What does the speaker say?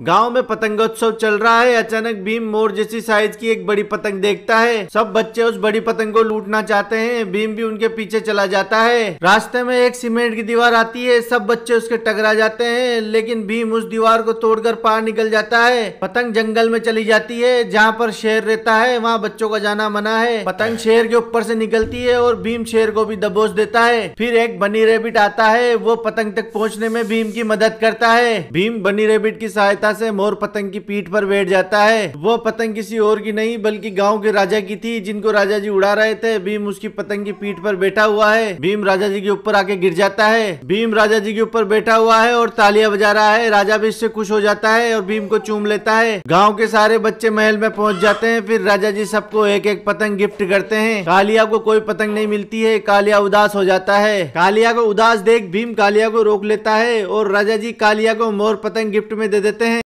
गांव में पतंगोत्सव चल रहा है अचानक भीम मोर जैसी साइज की एक बड़ी पतंग देखता है सब बच्चे उस बड़ी पतंग को लूटना चाहते हैं भीम भी उनके पीछे चला जाता है रास्ते में एक सीमेंट की दीवार आती है सब बच्चे उसके टकरा जाते हैं लेकिन भीम उस दीवार को तोड़कर पार निकल जाता है पतंग जंगल में चली जाती है जहाँ पर शेर रहता है वहाँ बच्चों का जाना मना है पतंग शेर के ऊपर से निकलती है और भीम शेर को भी दबोच देता है फिर एक बनी रेबिट आता है वो पतंग तक पहुँचने में भीम की मदद करता है भीम बनी रेबिट की सहायता सहायता से मोर पतंग की पीठ पर बैठ जाता है वो पतंग किसी और की नहीं बल्कि गांव के राजा की थी जिनको राजा जी उड़ा रहे थे भीम उसकी पतंग की पीठ पर बैठा हुआ है भीम राजा जी के ऊपर आके गिर जाता है भीम राजा जी के ऊपर बैठा हुआ है और तालियां बजा रहा है राजा भी इससे खुश हो जाता है और भीम को चूम लेता है गाँव के सारे बच्चे महल में पहुँच जाते हैं फिर राजा जी सबको एक एक पतंग गिफ्ट करते हैं कालिया को कोई पतंग नहीं मिलती है कालिया उदास हो जाता है कालिया को उदास देख भीम कालिया को रोक लेता है और राजा जी कालिया को मोर पतंग गिफ्ट में दे देते हैं